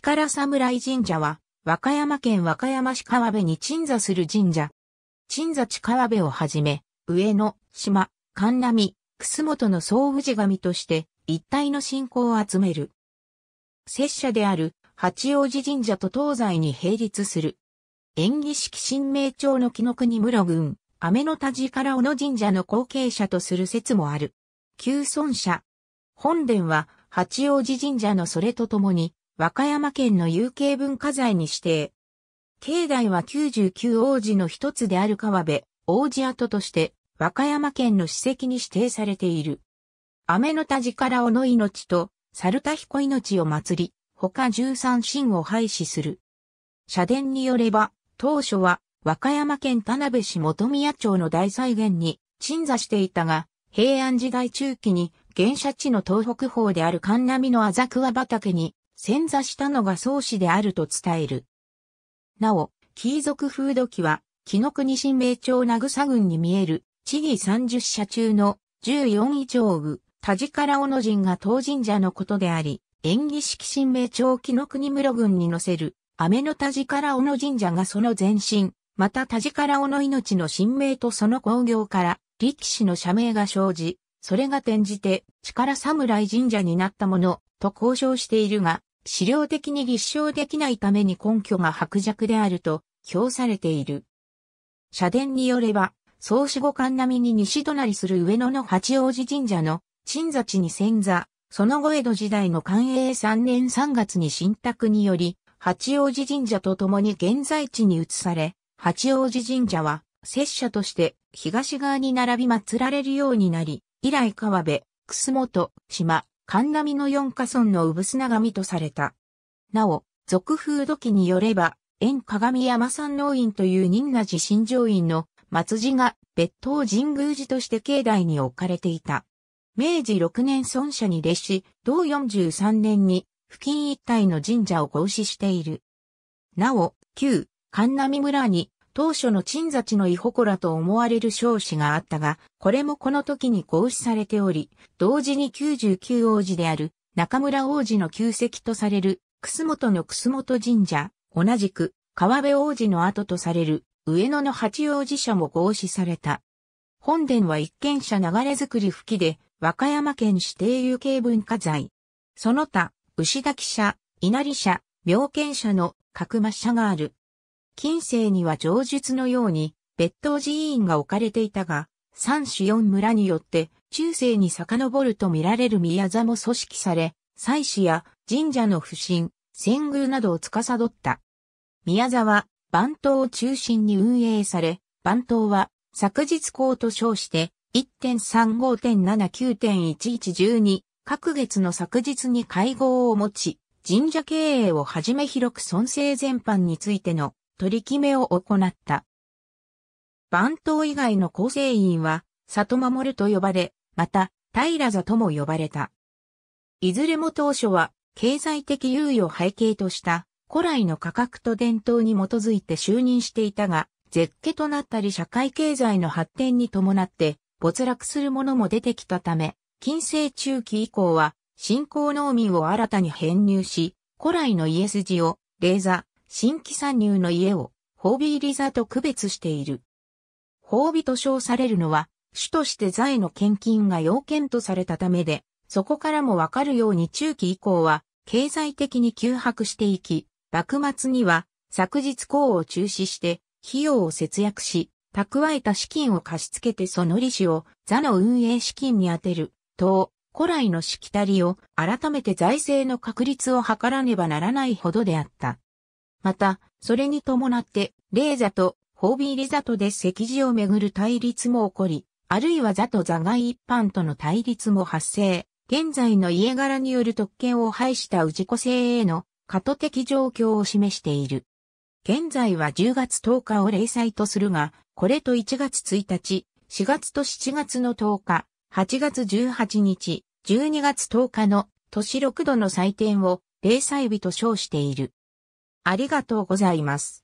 力侍神社は、和歌山県和歌山市川辺に鎮座する神社。鎮座地川辺をはじめ、上野、島、神南、楠本の総氏神として、一体の信仰を集める。拙者である、八王子神社と東西に並立する。演喜式神明町の紀伊国室郡、雨の田路から小野神社の後継者とする説もある。旧村社。本殿は、八王子神社のそれとともに、和歌山県の有形文化財に指定。境内は99王子の一つである川辺、王子跡として、和歌山県の史跡に指定されている。雨の田力尾の命と、猿田彦命を祭り、他13神を廃止する。社殿によれば、当初は、和歌山県田辺市元宮町の大再現に鎮座していたが、平安時代中期に、原社地の東北方である神波のあざくわ畑に潜座したのが宗氏であると伝える。なお、貴族風土記は、紀の国新名町名草郡に見える、地義三十社中の14以上部、田地から小野人が当神社のことであり、演技式新名町紀の国室郡に載せる、雨の田地から小野神社がその前身、また田地から小野命の新名とその興行から、力士の社名が生じ、それが転じて、力侍神社になったもの、と交渉しているが、資料的に立証できないために根拠が薄弱であると評されている。社殿によれば、創始五冠並みに西隣する上野の八王子神社の鎮座地に遷座、その後江戸時代の寛永3年3月に新宅により、八王子神社と共に現在地に移され、八王子神社は拙者として東側に並び祀られるようになり、以来川辺、楠本、島、神並の四家村の産砂神とされた。なお、俗風土記によれば、縁鏡山山農院という仁和寺新上院の末寺が別当神宮寺として境内に置かれていた。明治六年村社に列し、同四十三年に付近一帯の神社を合祀している。なお、旧、神並村に当初の鎮座地のイホコラと思われる少子があったが、これもこの時に合祀されており、同時に99王子である中村王子の旧跡とされる、楠本の楠本神社、同じく川辺王子の後とされる上野の八王子社も合祀された。本殿は一軒者流れ作り吹きで、和歌山県指定有形文化財。その他、牛滝社、稲荷社、妙見社の角間社がある。近世には上述のように別当寺院が置かれていたが、三種四村によって中世に遡ると見られる宮座も組織され、祭祀や神社の不信、仙宮などを司った。宮座は番頭を中心に運営され、番頭は昨日公と称して1.35.79.1112各月の昨日に会合を持ち、神社経営をはじめ広く尊制全般についての取り決めを行った。番頭以外の構成員は、里守と呼ばれ、また、平座とも呼ばれた。いずれも当初は、経済的優位を背景とした、古来の価格と伝統に基づいて就任していたが、絶景となったり社会経済の発展に伴って、没落するものも出てきたため、近世中期以降は、新興農民を新たに編入し、古来の家筋を、霊座、新規参入の家を、ホービーリザと区別している。褒美と称されるのは、主として財の献金が要件とされたためで、そこからもわかるように中期以降は、経済的に窮迫していき、幕末には、昨日公を中止して、費用を節約し、蓄えた資金を貸し付けてその利子を座の運営資金に充てる、等、古来のしきたりを改めて財政の確立を図らねばならないほどであった。また、それに伴って、霊座とホービーリ座とで石字をめぐる対立も起こり、あるいは座と座外一般との対立も発生。現在の家柄による特権を排した氏子性への過渡的状況を示している。現在は10月10日を例祭とするが、これと1月1日、4月と7月の10日、8月18日、12月10日の年6度の祭典を例祭日と称している。ありがとうございます。